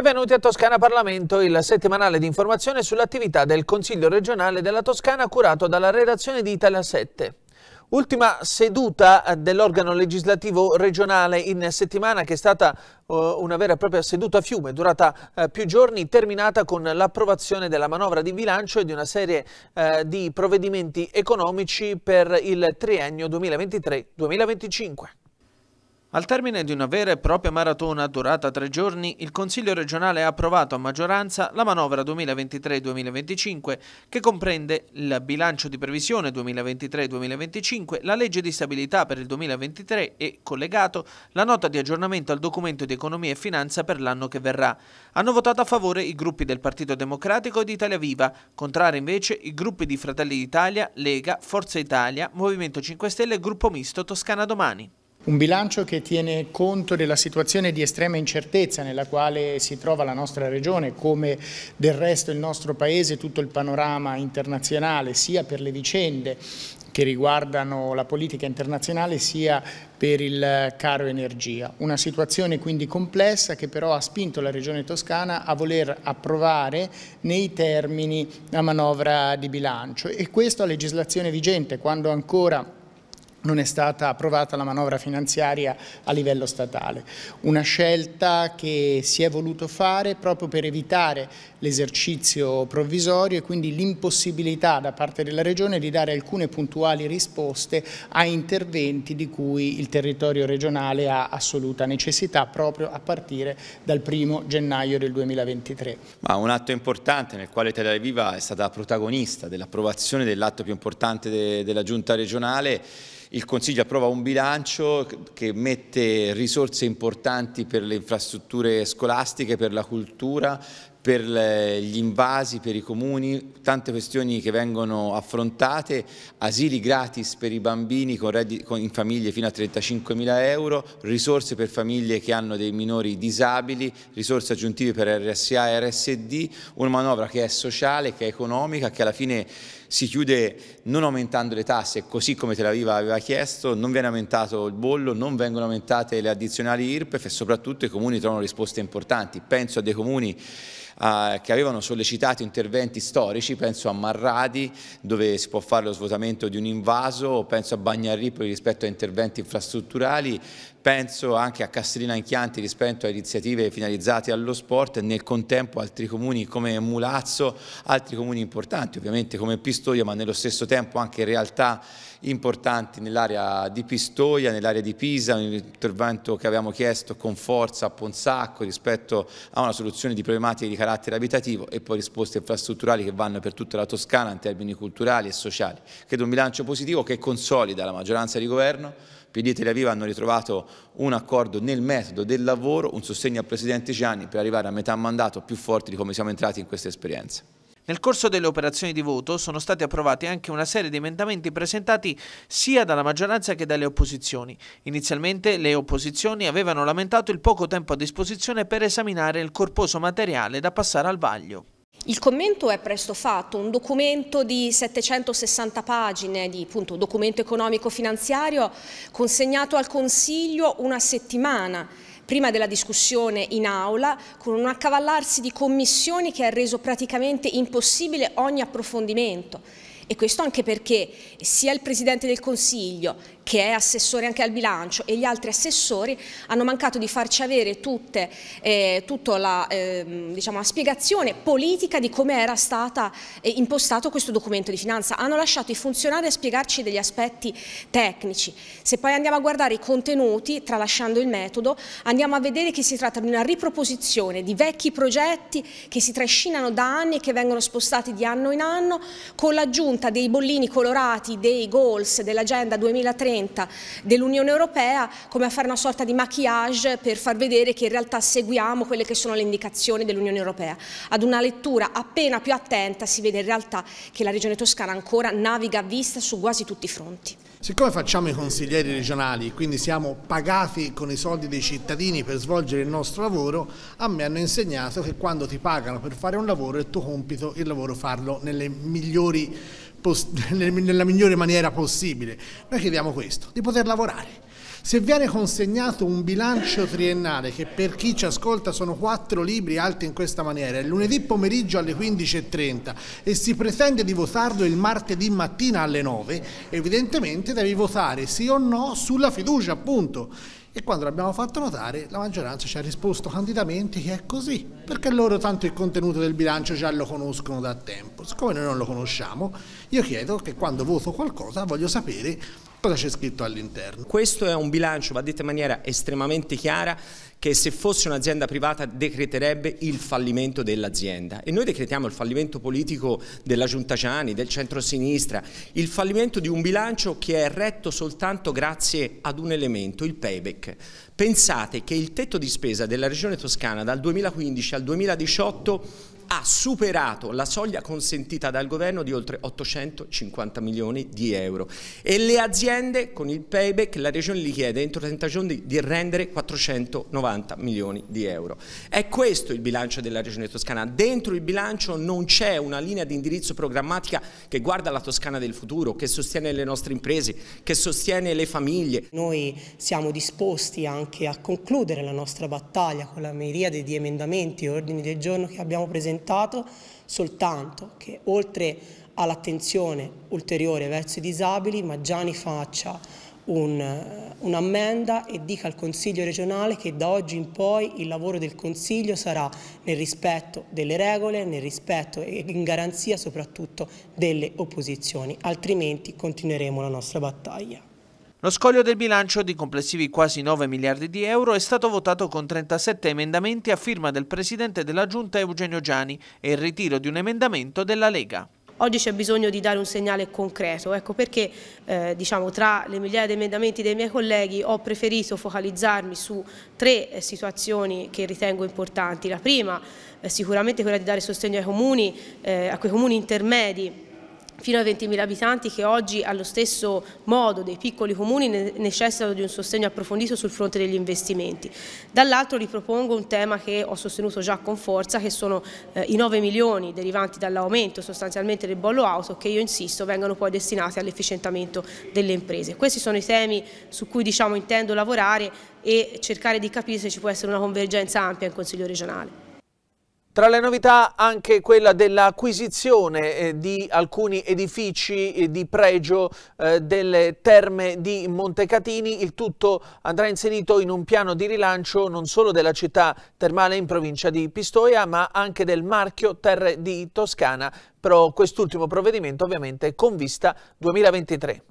Benvenuti a Toscana Parlamento, il settimanale di informazione sull'attività del Consiglio regionale della Toscana curato dalla redazione di Italia 7. Ultima seduta eh, dell'organo legislativo regionale in settimana che è stata eh, una vera e propria seduta a fiume durata eh, più giorni terminata con l'approvazione della manovra di bilancio e di una serie di provvedimenti economici per il triennio 2023-2025. Al termine di una vera e propria maratona durata tre giorni, il Consiglio regionale ha approvato a maggioranza la manovra 2023-2025 che comprende il bilancio di previsione 2023-2025, la legge di stabilità per il 2023 e, collegato, la nota di aggiornamento al documento di economia e finanza per l'anno che verrà. Hanno votato a favore i gruppi del Partito Democratico e di Italia Viva, contrari invece i gruppi di Fratelli d'Italia, Lega, Forza Italia, Movimento 5 Stelle e Gruppo Misto Toscana Domani. Un bilancio che tiene conto della situazione di estrema incertezza nella quale si trova la nostra regione, come del resto il nostro Paese, tutto il panorama internazionale, sia per le vicende che riguardano la politica internazionale sia per il caro energia. Una situazione quindi complessa che però ha spinto la Regione Toscana a voler approvare nei termini la manovra di bilancio e questo a legislazione vigente quando ancora non è stata approvata la manovra finanziaria a livello statale. Una scelta che si è voluto fare proprio per evitare l'esercizio provvisorio e quindi l'impossibilità da parte della Regione di dare alcune puntuali risposte a interventi di cui il territorio regionale ha assoluta necessità proprio a partire dal 1 gennaio del 2023. Ma un atto importante nel quale Italia Viva è stata protagonista dell'approvazione dell'atto più importante de della Giunta regionale il Consiglio approva un bilancio che mette risorse importanti per le infrastrutture scolastiche, per la cultura, per gli invasi, per i comuni, tante questioni che vengono affrontate, asili gratis per i bambini con reddito, con, in famiglie fino a 35 mila euro, risorse per famiglie che hanno dei minori disabili, risorse aggiuntive per RSA e RSD, una manovra che è sociale, che è economica, che alla fine si chiude non aumentando le tasse, così come Tel Aviv aveva chiesto, non viene aumentato il bollo, non vengono aumentate le addizionali IRPEF e soprattutto i comuni trovano risposte importanti. Penso a dei comuni eh, che avevano sollecitato interventi storici, penso a Marradi dove si può fare lo svuotamento di un invaso, penso a Bagnarri rispetto a interventi infrastrutturali, penso anche a Castellina in Chianti rispetto a iniziative finalizzate allo sport e nel contempo altri comuni come Mulazzo, altri comuni importanti ovviamente come Pistoia ma nello stesso tempo anche realtà importanti nell'area di Pistoia, nell'area di Pisa, un intervento che avevamo chiesto con forza a Ponsacco rispetto a una soluzione di problematiche di carattere abitativo e poi risposte infrastrutturali che vanno per tutta la Toscana in termini culturali e sociali. Credo un bilancio positivo che consolida la maggioranza di governo PD e Tel Aviv hanno ritrovato un accordo nel metodo del lavoro, un sostegno al Presidente Gianni per arrivare a metà mandato più forti di come siamo entrati in questa esperienza. Nel corso delle operazioni di voto sono stati approvati anche una serie di emendamenti presentati sia dalla maggioranza che dalle opposizioni. Inizialmente le opposizioni avevano lamentato il poco tempo a disposizione per esaminare il corposo materiale da passare al vaglio. Il commento è presto fatto, un documento di 760 pagine di appunto, documento economico-finanziario consegnato al Consiglio una settimana prima della discussione in aula, con un accavallarsi di commissioni che ha reso praticamente impossibile ogni approfondimento. E questo anche perché sia il Presidente del Consiglio che è assessore anche al bilancio e gli altri assessori hanno mancato di farci avere tutte, eh, tutta la, eh, diciamo, la, spiegazione politica di come era stata eh, impostato questo documento di finanza. Hanno lasciato i funzionari a spiegarci degli aspetti tecnici. Se poi andiamo a guardare i contenuti, tralasciando il metodo, andiamo a vedere che si tratta di una riproposizione di vecchi progetti che si trascinano da anni e che vengono spostati di anno in anno con l'aggiunta dei bollini colorati, dei goals dell'agenda 2030 vestimenta dell'Unione Europea come a fare una sorta di maquillage per far vedere che in realtà seguiamo quelle che sono le indicazioni dell'Unione Europea. Ad una lettura appena più attenta si vede in realtà che la regione toscana ancora naviga a vista su quasi tutti i fronti. Siccome facciamo i consiglieri regionali, quindi siamo pagati con i soldi dei cittadini per svolgere il nostro lavoro, a me hanno insegnato che quando ti pagano per fare un lavoro è tuo compito il lavoro farlo nelle migliori condizioni nella migliore maniera possibile. Noi chiediamo questo, di poter lavorare se viene consegnato un bilancio triennale, che per chi ci ascolta sono quattro libri alti in questa maniera, il lunedì pomeriggio alle 15.30 e si pretende di votarlo il martedì mattina alle 9, evidentemente devi votare sì o no sulla fiducia, appunto. E quando l'abbiamo fatto notare, la maggioranza ci ha risposto candidamente che è così, perché loro tanto il contenuto del bilancio già lo conoscono da tempo. Siccome noi non lo conosciamo, io chiedo che quando voto qualcosa voglio sapere Cosa c'è scritto all'interno? Questo è un bilancio, va detto in maniera estremamente chiara, che se fosse un'azienda privata decreterebbe il fallimento dell'azienda e noi decretiamo il fallimento politico della Giunta Ciani, del centrosinistra, il fallimento di un bilancio che è retto soltanto grazie ad un elemento, il payback. Pensate che il tetto di spesa della Regione Toscana dal 2015 al 2018 ha superato la soglia consentita dal governo di oltre 850 milioni di euro e le aziende con il payback la regione gli chiede entro 30 giorni di rendere 490 milioni di euro. È questo il bilancio della regione toscana, dentro il bilancio non c'è una linea di indirizzo programmatica che guarda la Toscana del futuro, che sostiene le nostre imprese, che sostiene le famiglie. Noi siamo disposti anche a concludere la nostra battaglia con la miriade di emendamenti e ordini del giorno che abbiamo presentato presentato, soltanto che oltre all'attenzione ulteriore verso i disabili Maggiani faccia eh, un'ammenda un e dica al Consiglio regionale che da oggi in poi il lavoro del Consiglio sarà nel rispetto delle regole, nel rispetto e in garanzia soprattutto delle opposizioni, altrimenti continueremo la nostra battaglia. Lo scoglio del bilancio di complessivi quasi 9 miliardi di euro è stato votato con 37 emendamenti a firma del Presidente della Giunta Eugenio Giani e il ritiro di un emendamento della Lega. Oggi c'è bisogno di dare un segnale concreto, ecco perché eh, diciamo, tra le migliaia di emendamenti dei miei colleghi ho preferito focalizzarmi su tre eh, situazioni che ritengo importanti. La prima eh, sicuramente quella di dare sostegno ai comuni, eh, a quei comuni intermedi fino a 20.000 abitanti che oggi allo stesso modo dei piccoli comuni necessitano di un sostegno approfondito sul fronte degli investimenti. Dall'altro ripropongo un tema che ho sostenuto già con forza che sono eh, i 9 milioni derivanti dall'aumento sostanzialmente del bollo auto che io insisto vengano poi destinati all'efficientamento delle imprese. Questi sono i temi su cui diciamo, intendo lavorare e cercare di capire se ci può essere una convergenza ampia in Consiglio regionale. Tra le novità anche quella dell'acquisizione eh, di alcuni edifici eh, di pregio eh, delle terme di Montecatini, il tutto andrà inserito in un piano di rilancio non solo della città termale in provincia di Pistoia, ma anche del marchio Terre di Toscana, però quest'ultimo provvedimento ovviamente con vista 2023.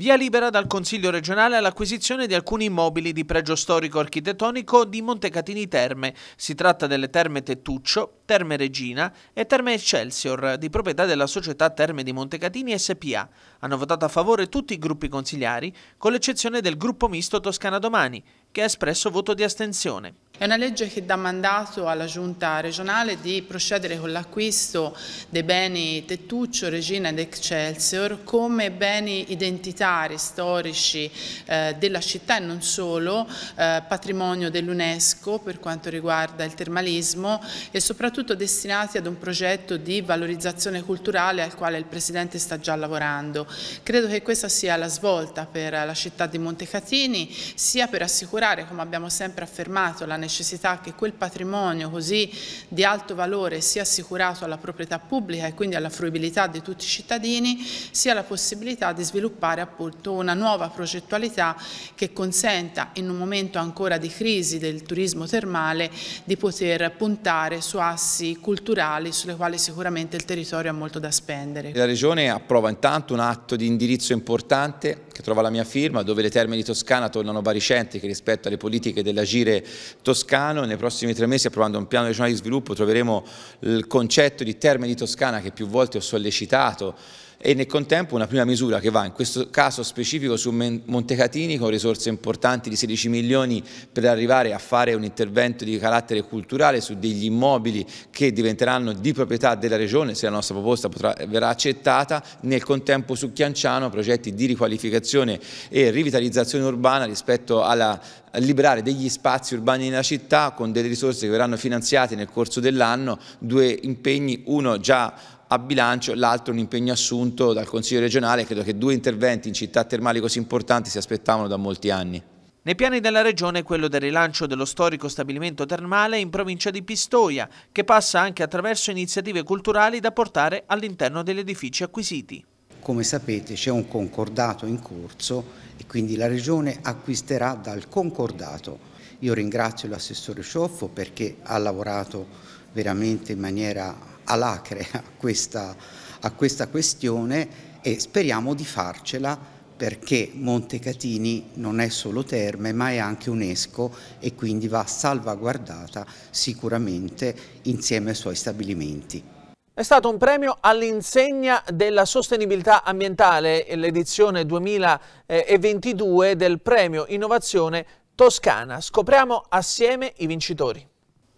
Via libera dal Consiglio regionale all'acquisizione di alcuni immobili di pregio storico-architettonico di Montecatini Terme. Si tratta delle Terme Tettuccio, Terme Regina e Terme Excelsior, di proprietà della società Terme di Montecatini SPA. Hanno votato a favore tutti i gruppi consigliari, con l'eccezione del gruppo misto Toscana Domani, che ha espresso voto di astensione. È una legge che dà mandato alla Giunta regionale di procedere con l'acquisto dei beni Tettuccio, Regina ed Excelsior come beni identitari, storici eh, della città e non solo, eh, patrimonio dell'UNESCO per quanto riguarda il termalismo e soprattutto destinati ad un progetto di valorizzazione culturale al quale il Presidente sta già lavorando. Credo che questa sia la svolta per la città di Montecatini, sia per assicurare assicurare, come abbiamo sempre affermato, la necessità che quel patrimonio così di alto valore sia assicurato alla proprietà pubblica e quindi alla fruibilità di tutti i cittadini, sia la possibilità di sviluppare appunto una nuova progettualità che consenta in un momento ancora di crisi del turismo termale di poter puntare su assi culturali sulle quali sicuramente il territorio ha molto da spendere. La Regione approva intanto un atto di indirizzo importante che trova la mia firma, dove le terme di Toscana tornano baricentiche rispetto alle politiche dell'agire toscano. Nei prossimi tre mesi, approvando un piano regionale di sviluppo, troveremo il concetto di terme di Toscana che più volte ho sollecitato e nel contempo una prima misura che va in questo caso specifico su Montecatini con risorse importanti di 16 milioni per arrivare a fare un intervento di carattere culturale su degli immobili che diventeranno di proprietà della regione se la nostra proposta potrà, verrà accettata, nel contempo su Chianciano progetti di riqualificazione e rivitalizzazione urbana rispetto alla a liberare degli spazi urbani nella città con delle risorse che verranno finanziate nel corso dell'anno, due impegni, uno già a bilancio, l'altro un impegno assunto dal Consiglio regionale, credo che due interventi in città termali così importanti si aspettavano da molti anni. Nei piani della regione quello del rilancio dello storico stabilimento termale in provincia di Pistoia, che passa anche attraverso iniziative culturali da portare all'interno degli edifici acquisiti. Come sapete c'è un concordato in corso e quindi la regione acquisterà dal concordato. Io ringrazio l'assessore Scioffo perché ha lavorato veramente in maniera alacre a questa, a questa questione e speriamo di farcela perché Montecatini non è solo terme ma è anche UNESCO e quindi va salvaguardata sicuramente insieme ai suoi stabilimenti. È stato un premio all'insegna della sostenibilità ambientale, l'edizione 2022 del premio Innovazione Toscana. Scopriamo assieme i vincitori.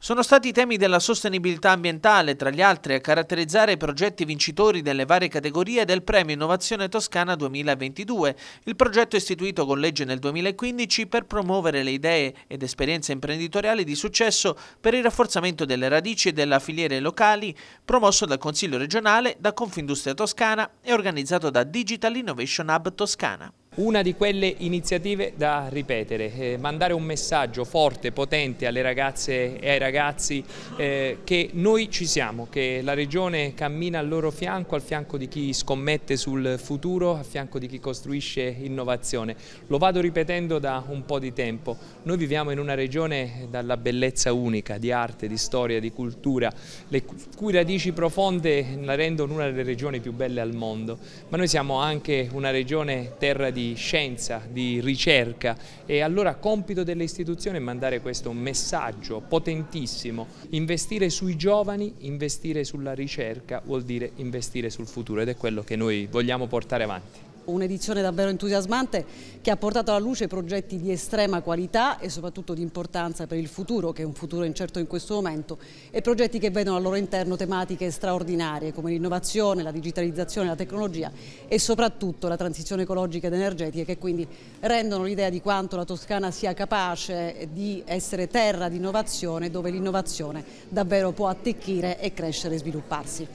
Sono stati i temi della sostenibilità ambientale, tra gli altri, a caratterizzare i progetti vincitori delle varie categorie del Premio Innovazione Toscana 2022, il progetto istituito con legge nel 2015 per promuovere le idee ed esperienze imprenditoriali di successo per il rafforzamento delle radici e delle filiere locali, promosso dal Consiglio regionale, da Confindustria Toscana e organizzato da Digital Innovation Hub Toscana una di quelle iniziative da ripetere, eh, mandare un messaggio forte, potente alle ragazze e ai ragazzi eh, che noi ci siamo, che la Regione cammina al loro fianco, al fianco di chi scommette sul futuro, al fianco di chi costruisce innovazione. Lo vado ripetendo da un po' di tempo, noi viviamo in una regione dalla bellezza unica, di arte, di storia, di cultura, le cui radici profonde la rendono una delle regioni più belle al mondo, ma noi siamo anche una regione terra di scienza, di ricerca e allora compito delle istituzioni è mandare questo messaggio potentissimo, investire sui giovani, investire sulla ricerca vuol dire investire sul futuro ed è quello che noi vogliamo portare avanti un'edizione davvero entusiasmante che ha portato alla luce progetti di estrema qualità e soprattutto di importanza per il futuro, che è un futuro incerto in questo momento, e progetti che vedono al loro interno tematiche straordinarie come l'innovazione, la digitalizzazione, la tecnologia e soprattutto la transizione ecologica ed energetica che quindi rendono l'idea di quanto la Toscana sia capace di essere terra di innovazione dove l'innovazione davvero può attecchire e crescere e svilupparsi.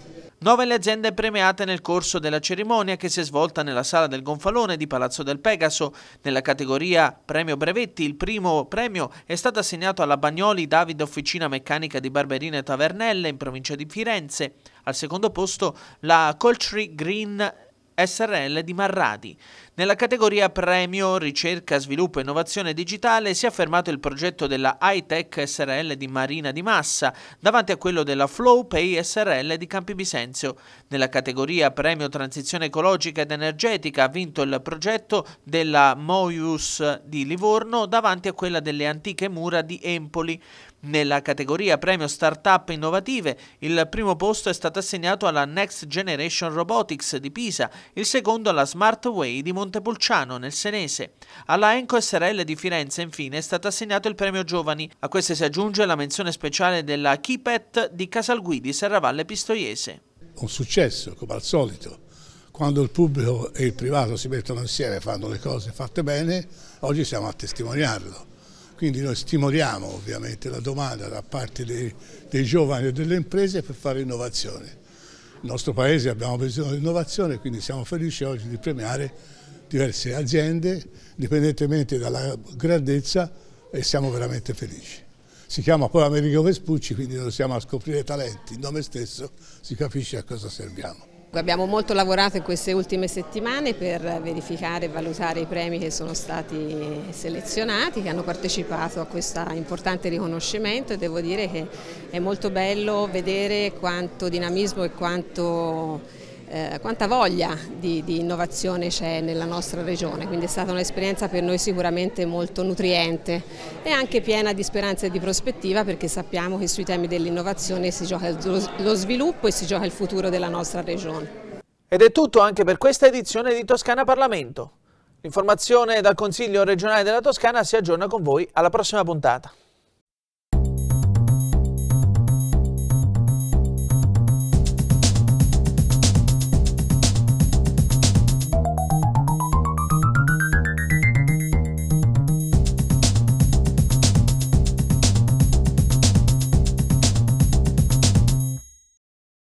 Nove le aziende premiate nel corso della cerimonia che si è svolta nella sala del Gonfalone di Palazzo del Pegaso. Nella categoria Premio Brevetti il primo premio è stato assegnato alla Bagnoli David Officina Meccanica di Barberina e Tavernelle in provincia di Firenze. Al secondo posto la Coltree Green SRL di Marradi. Nella categoria Premio Ricerca, Sviluppo e Innovazione Digitale si è affermato il progetto della Hightech SRL di Marina di Massa davanti a quello della FlowPay SRL di Campi Bisenzio. Nella categoria Premio Transizione Ecologica ed Energetica ha vinto il progetto della Moius di Livorno davanti a quella delle antiche mura di Empoli. Nella categoria Premio Startup Innovative il primo posto è stato assegnato alla Next Generation Robotics di Pisa, il secondo alla Smart Way di Montenegro. Montepulciano, nel Senese. Alla Enco SRL di Firenze, infine, è stato assegnato il premio Giovani. A queste si aggiunge la menzione speciale della Kipet di Casalguidi, Serravalle Pistoiese. Un successo, come al solito. Quando il pubblico e il privato si mettono insieme e fanno le cose fatte bene, oggi siamo a testimoniarlo. Quindi noi stimoliamo ovviamente la domanda da parte dei, dei giovani e delle imprese per fare innovazione. Il nostro paese abbiamo bisogno di innovazione, quindi siamo felici oggi di premiare diverse aziende, indipendentemente dalla grandezza, e siamo veramente felici. Si chiama poi Amerigo Vespucci, quindi non siamo a scoprire talenti, il nome stesso si capisce a cosa serviamo. Abbiamo molto lavorato in queste ultime settimane per verificare e valutare i premi che sono stati selezionati, che hanno partecipato a questo importante riconoscimento e devo dire che è molto bello vedere quanto dinamismo e quanto eh, quanta voglia di, di innovazione c'è nella nostra regione, quindi è stata un'esperienza per noi sicuramente molto nutriente e anche piena di speranza e di prospettiva perché sappiamo che sui temi dell'innovazione si gioca lo sviluppo e si gioca il futuro della nostra regione. Ed è tutto anche per questa edizione di Toscana Parlamento. L'informazione dal Consiglio regionale della Toscana si aggiorna con voi alla prossima puntata.